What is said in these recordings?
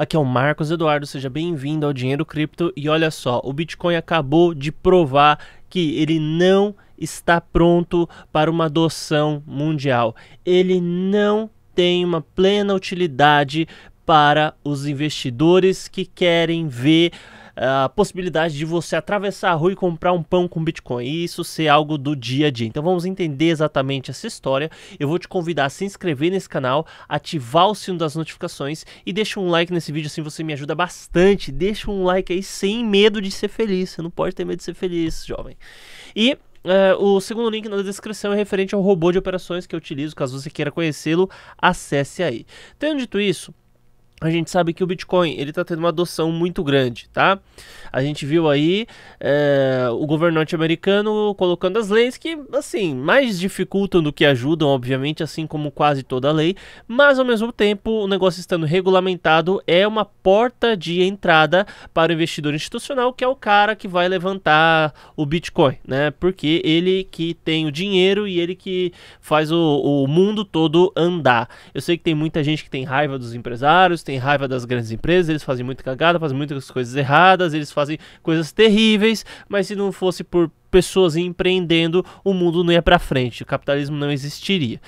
Aqui é o Marcos Eduardo, seja bem-vindo ao Dinheiro Cripto. E olha só, o Bitcoin acabou de provar que ele não está pronto para uma adoção mundial. Ele não tem uma plena utilidade para os investidores que querem ver a possibilidade de você atravessar a rua e comprar um pão com Bitcoin e isso ser algo do dia a dia. Então vamos entender exatamente essa história. Eu vou te convidar a se inscrever nesse canal, ativar o sino das notificações e deixa um like nesse vídeo, assim você me ajuda bastante. Deixa um like aí sem medo de ser feliz. Você não pode ter medo de ser feliz, jovem. E Uh, o segundo link na descrição é referente ao robô de operações que eu utilizo. Caso você queira conhecê-lo, acesse aí. Tendo dito isso, a gente sabe que o Bitcoin ele está tendo uma adoção muito grande, tá? A gente viu aí é, o governante americano colocando as leis que, assim, mais dificultam do que ajudam, obviamente, assim como quase toda lei, mas ao mesmo tempo o negócio estando regulamentado é uma porta de entrada para o investidor institucional, que é o cara que vai levantar o Bitcoin, né? Porque ele que tem o dinheiro e ele que faz o, o mundo todo andar. Eu sei que tem muita gente que tem raiva dos empresários, têm raiva das grandes empresas, eles fazem muita cagada, fazem muitas coisas erradas, eles fazem coisas terríveis, mas se não fosse por pessoas empreendendo, o mundo não ia para frente, o capitalismo não existiria.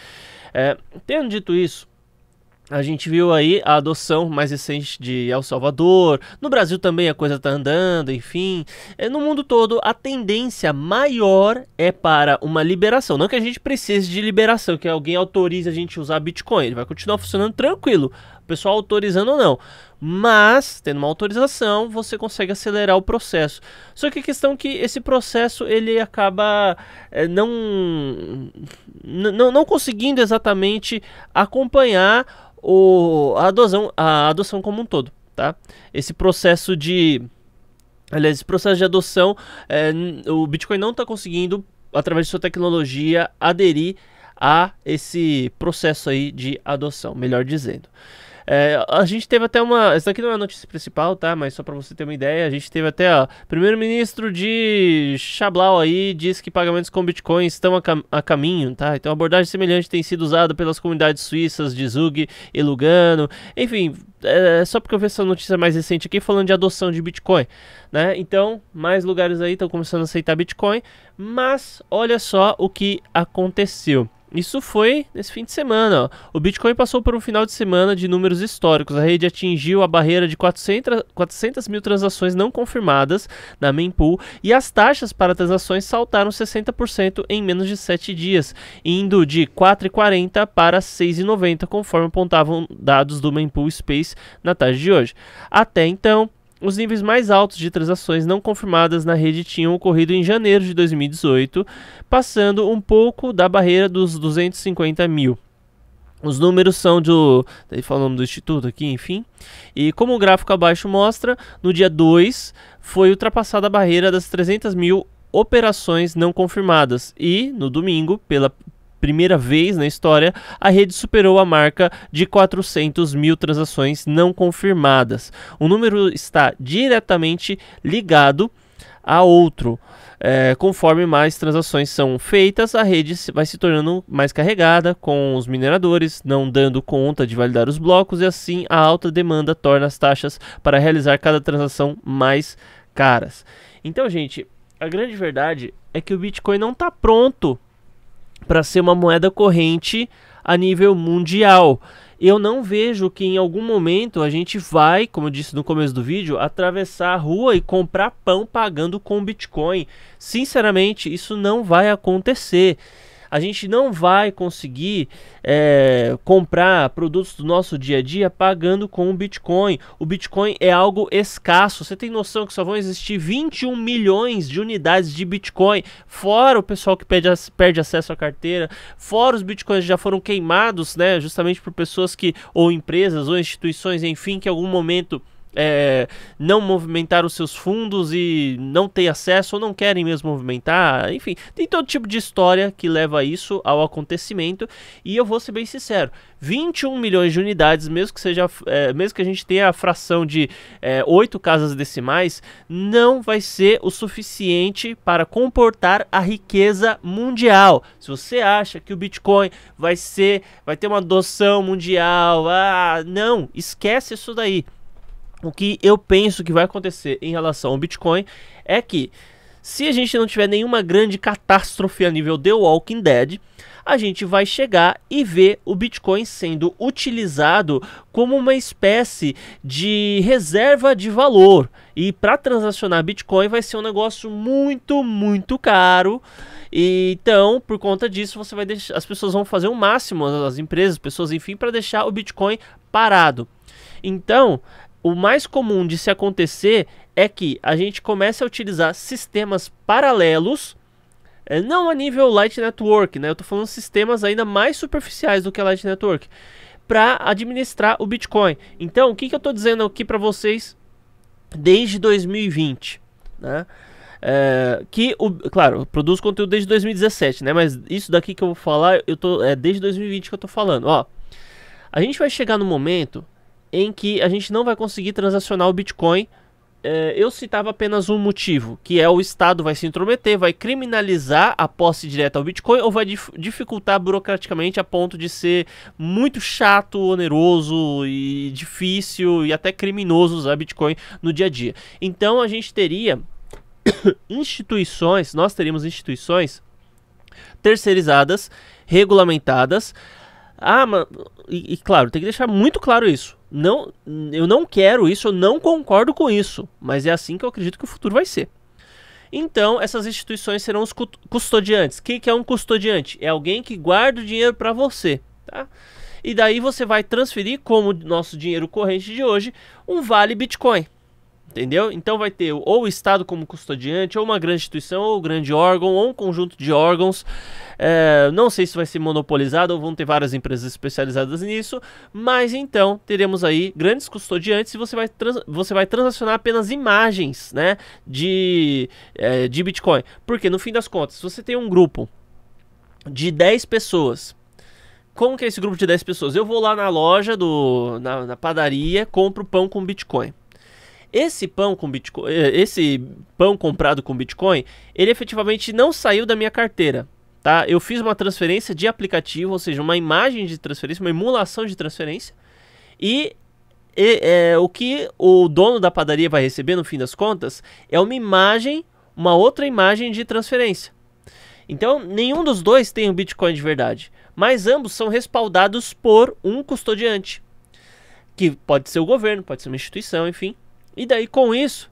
É, tendo dito isso, a gente viu aí a adoção mais recente de El Salvador. No Brasil também a coisa está andando, enfim. É, no mundo todo, a tendência maior é para uma liberação. Não que a gente precise de liberação, que alguém autorize a gente usar Bitcoin. Ele vai continuar funcionando tranquilo o pessoal autorizando ou não. Mas, tendo uma autorização, você consegue acelerar o processo. Só que a questão é que esse processo ele acaba é, não, não, não conseguindo exatamente acompanhar o, a, adoção, a adoção como um todo. Tá? Esse processo de. Aliás, esse processo de adoção, é, o Bitcoin não está conseguindo, através de sua tecnologia, aderir a esse processo aí de adoção, melhor dizendo. É, a gente teve até uma. essa aqui não é a notícia principal, tá? Mas só pra você ter uma ideia, a gente teve até, ó. Primeiro-ministro de Chablau aí diz que pagamentos com Bitcoin estão a, cam a caminho, tá? Então, abordagem semelhante tem sido usada pelas comunidades suíças de Zug e Lugano. Enfim, é, é, só porque eu vi essa notícia mais recente aqui falando de adoção de Bitcoin, né? Então, mais lugares aí estão começando a aceitar Bitcoin, mas olha só o que aconteceu. Isso foi nesse fim de semana. O Bitcoin passou por um final de semana de números históricos. A rede atingiu a barreira de 400, 400 mil transações não confirmadas na mempool e as taxas para transações saltaram 60% em menos de 7 dias, indo de 4,40 para 6,90, conforme apontavam dados do mempool Space na tarde de hoje. Até então, os níveis mais altos de transações não confirmadas na rede tinham ocorrido em janeiro de 2018, passando um pouco da barreira dos 250 mil. Os números são do. falando do Instituto aqui, enfim. E como o gráfico abaixo mostra, no dia 2 foi ultrapassada a barreira das 300 mil operações não confirmadas. E, no domingo, pela, primeira vez na história, a rede superou a marca de 400 mil transações não confirmadas. O número está diretamente ligado a outro. É, conforme mais transações são feitas, a rede vai se tornando mais carregada, com os mineradores não dando conta de validar os blocos, e assim a alta demanda torna as taxas para realizar cada transação mais caras. Então, gente, a grande verdade é que o Bitcoin não está pronto para ser uma moeda corrente a nível mundial. Eu não vejo que em algum momento a gente vai, como eu disse no começo do vídeo, atravessar a rua e comprar pão pagando com Bitcoin. Sinceramente, isso não vai acontecer a gente não vai conseguir é, comprar produtos do nosso dia a dia pagando com o Bitcoin. O Bitcoin é algo escasso. Você tem noção que só vão existir 21 milhões de unidades de Bitcoin, fora o pessoal que perde, perde acesso à carteira, fora os Bitcoins que já foram queimados, né? Justamente por pessoas que, ou empresas, ou instituições, enfim, que em algum momento é, não movimentar os seus fundos e não ter acesso ou não querem mesmo movimentar. Enfim, tem todo tipo de história que leva isso ao acontecimento. E eu vou ser bem sincero: 21 milhões de unidades, mesmo que seja, é, mesmo que a gente tenha a fração de é, 8 casas decimais, não vai ser o suficiente para comportar a riqueza mundial. Se você acha que o Bitcoin vai ser, vai ter uma adoção mundial, ah, não, esquece isso daí. O que eu penso que vai acontecer em relação ao Bitcoin é que se a gente não tiver nenhuma grande catástrofe a nível The Walking Dead, a gente vai chegar e ver o Bitcoin sendo utilizado como uma espécie de reserva de valor. E para transacionar Bitcoin vai ser um negócio muito, muito caro. E, então, por conta disso, você vai deixar, as pessoas vão fazer o máximo, as empresas, pessoas, enfim, para deixar o Bitcoin parado. Então, o mais comum de se acontecer é que a gente comece a utilizar sistemas paralelos, eh, não a nível Light Network, né? Eu estou falando sistemas ainda mais superficiais do que a Light Network, para administrar o Bitcoin. Então, o que, que eu estou dizendo aqui para vocês desde 2020, né? É, que, o, claro, produz conteúdo desde 2017, né? Mas isso daqui que eu vou falar, eu tô, é desde 2020 que eu estou falando, ó. A gente vai chegar no momento em que a gente não vai conseguir transacionar o Bitcoin. É, eu citava apenas um motivo, que é o Estado vai se intrometer, vai criminalizar a posse direta ao Bitcoin ou vai dif dificultar burocraticamente a ponto de ser muito chato, oneroso e difícil e até criminoso usar Bitcoin no dia a dia. Então a gente teria instituições, nós teríamos instituições terceirizadas, regulamentadas, ah, mas. E, e, claro, tem que deixar muito claro isso. Não, eu não quero isso, eu não concordo com isso. Mas é assim que eu acredito que o futuro vai ser. Então, essas instituições serão os custodiantes. Quem que é um custodiante? É alguém que guarda o dinheiro para você, tá? E daí você vai transferir, como nosso dinheiro corrente de hoje, um vale Bitcoin. Entendeu? Então vai ter ou o Estado como custodiante, ou uma grande instituição, ou um grande órgão, ou um conjunto de órgãos. É, não sei se vai ser monopolizado ou vão ter várias empresas especializadas nisso, mas então teremos aí grandes custodiantes e você vai, você vai transacionar apenas imagens né, de, é, de Bitcoin. Porque no fim das contas, se você tem um grupo de 10 pessoas como que é esse grupo de 10 pessoas? Eu vou lá na loja, do, na, na padaria, compro pão com Bitcoin. Esse pão com Bitcoin, eh, esse pão comprado com Bitcoin, ele efetivamente não saiu da minha carteira. Tá? Eu fiz uma transferência de aplicativo, ou seja, uma imagem de transferência, uma emulação de transferência. E e, é, o que o dono da padaria vai receber no fim das contas é uma imagem, uma outra imagem de transferência. Então, nenhum dos dois tem o um Bitcoin de verdade, mas ambos são respaldados por um custodiante, que pode ser o governo, pode ser uma instituição, enfim. E daí com isso,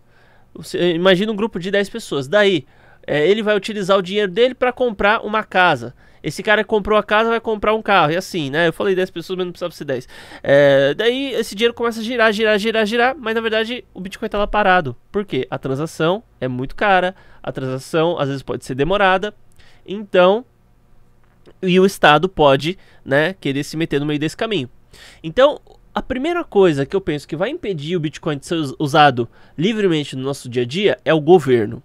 imagina um grupo de 10 pessoas. Daí é, ele vai utilizar o dinheiro dele para comprar uma casa. Esse cara que comprou a casa vai comprar um carro. E assim, né? Eu falei 10 pessoas, mas não precisava ser 10. É, daí esse dinheiro começa a girar, girar, girar, girar. Mas na verdade o Bitcoin tá lá parado. Por quê? A transação é muito cara. A transação às vezes pode ser demorada. Então. E o Estado pode, né, querer se meter no meio desse caminho. Então, a primeira coisa que eu penso que vai impedir o Bitcoin de ser usado livremente no nosso dia a dia é o governo.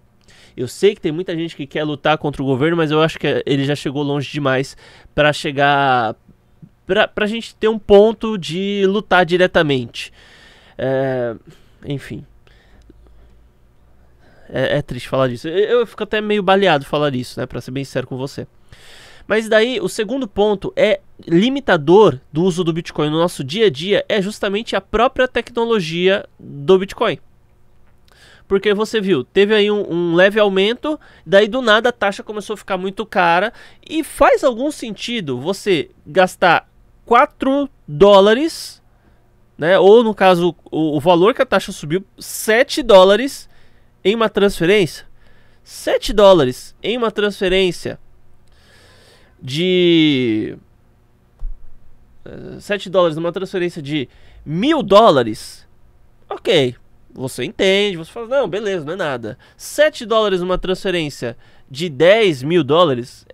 Eu sei que tem muita gente que quer lutar contra o governo, mas eu acho que ele já chegou longe demais para chegar. para a gente ter um ponto de lutar diretamente. É, enfim. É, é, triste falar disso. Eu, eu fico até meio baleado falar isso, né? Para ser bem sincero com você. Mas daí o segundo ponto é limitador do uso do Bitcoin no nosso dia a dia é justamente a própria tecnologia do Bitcoin. Porque você viu, teve aí um, um, leve aumento, daí do nada a taxa começou a ficar muito cara. E faz algum sentido você gastar 4 dólares, né? Ou no caso, o, o valor que a taxa subiu, 7 dólares em uma transferência? 7 dólares em uma transferência de 7 eh, dólares numa transferência de mil dólares, ok, você entende, você fala, não, beleza, não é nada. 7 dólares numa transferência de 10 mil dólares,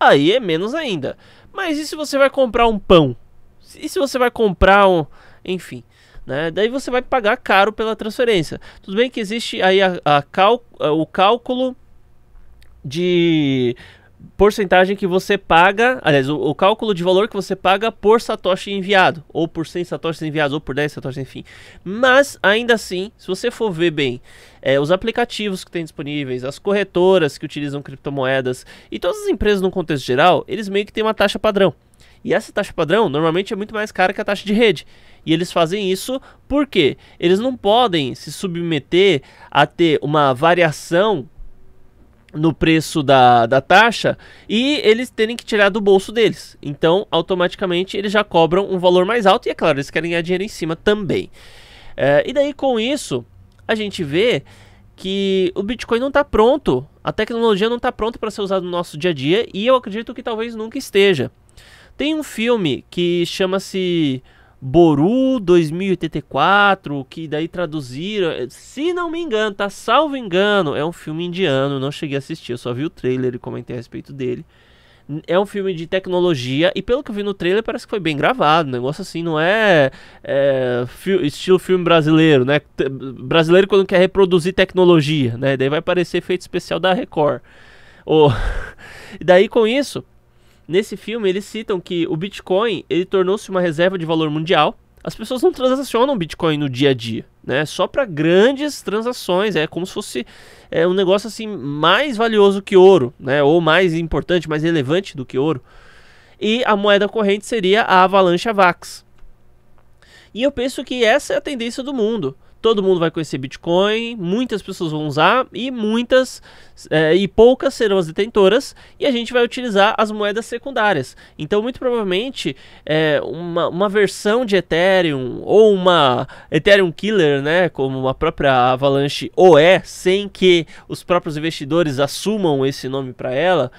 aí é menos ainda. Mas e se você vai comprar um pão? E se você vai comprar um. Enfim. Né? Daí você vai pagar caro pela transferência. Tudo bem que existe aí a, a cal, eh, o cálculo de porcentagem que você paga, aliás, o, o, cálculo de valor que você paga por satoshi enviado, ou por 100 satoshis enviados, ou por 10 satoshis, enfim. Mas, ainda assim, se você for ver bem é, os aplicativos que tem disponíveis, as corretoras que utilizam criptomoedas e todas as empresas no contexto geral, eles meio que têm uma taxa padrão. E essa taxa padrão normalmente é muito mais cara que a taxa de rede. E eles fazem isso porque eles não podem se submeter a ter uma variação no preço da, da taxa e eles terem que tirar do bolso deles. Então, automaticamente, eles já cobram um valor mais alto e, é claro, eles querem ganhar dinheiro em cima também. É, e daí, com isso, a gente vê que o Bitcoin não está pronto, a tecnologia não está pronta para ser usada no nosso dia a dia e eu acredito que talvez nunca esteja. Tem um filme que chama-se Boru 2084, que daí traduziram, se não me engano, tá salvo engano, é um filme indiano, não cheguei a assistir, eu só vi o trailer e comentei a respeito dele. É um filme de tecnologia e pelo que eu vi no trailer parece que foi bem gravado, um negócio assim, não é, é fi estilo filme brasileiro, né? T brasileiro quando quer reproduzir tecnologia, né? Daí vai parecer efeito especial da Record. Oh. e daí com isso, Nesse filme, eles citam que o Bitcoin ele tornou-se uma reserva de valor mundial. As pessoas não transacionam Bitcoin no dia a dia, né? Só para grandes transações. É como se fosse é, um negócio assim mais valioso que ouro, né? Ou mais importante, mais relevante do que ouro. E a moeda corrente seria a avalanche Vax. E eu penso que essa é a tendência do mundo todo mundo vai conhecer Bitcoin, muitas pessoas vão usar e muitas é, e poucas serão as detentoras e a gente vai utilizar as moedas secundárias. Então, muito provavelmente, é, uma, uma versão de Ethereum ou uma Ethereum Killer, né, como a própria Avalanche ou é, sem que os próprios investidores assumam esse nome para ela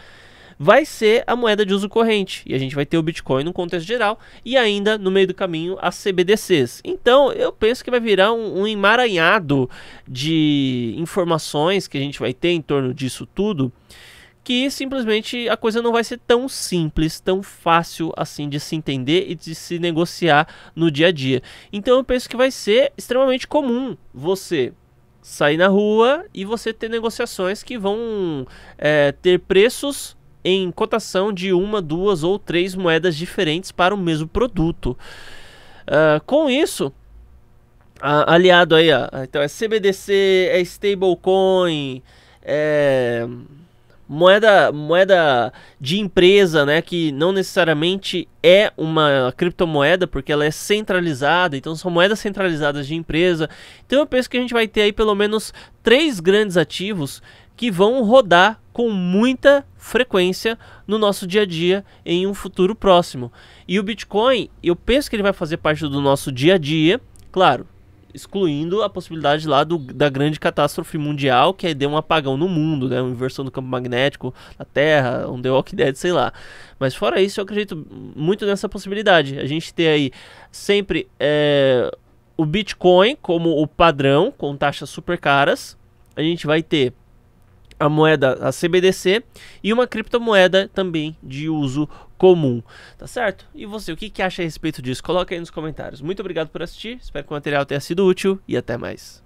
vai ser a moeda de uso corrente. E a gente vai ter o Bitcoin no contexto geral e ainda no meio do caminho as CBDCs. Então eu penso que vai virar um, um emaranhado de informações que a gente vai ter em torno disso tudo que simplesmente a coisa não vai ser tão simples, tão fácil assim de se entender e de se negociar no dia a dia. Então eu penso que vai ser extremamente comum você sair na rua e você ter negociações que vão é, ter preços em cotação de uma, duas ou três moedas diferentes para o mesmo produto. Uh, com isso, aliado aí, então é CBDC, é stablecoin, é moeda moeda de empresa, né, que não necessariamente é uma criptomoeda, porque ela é centralizada, então são moedas centralizadas de empresa. Então eu penso que a gente vai ter aí pelo menos três grandes ativos que vão rodar com muita frequência no nosso dia a dia em um futuro próximo. E o Bitcoin, eu penso que ele vai fazer parte do nosso dia a dia, claro, excluindo a possibilidade lá do, da grande catástrofe mundial, que é deu um apagão no mundo, né? Uma inversão do campo magnético da Terra, um The Walking Dead, sei lá. Mas fora isso, eu acredito muito nessa possibilidade. A gente ter aí sempre é, o Bitcoin como o padrão, com taxas super caras. A gente vai ter a moeda a CBDC e uma criptomoeda também de uso comum, tá certo? E você, o que, que acha a respeito disso? Coloca aí nos comentários. Muito obrigado por assistir, espero que o material tenha sido útil e até mais.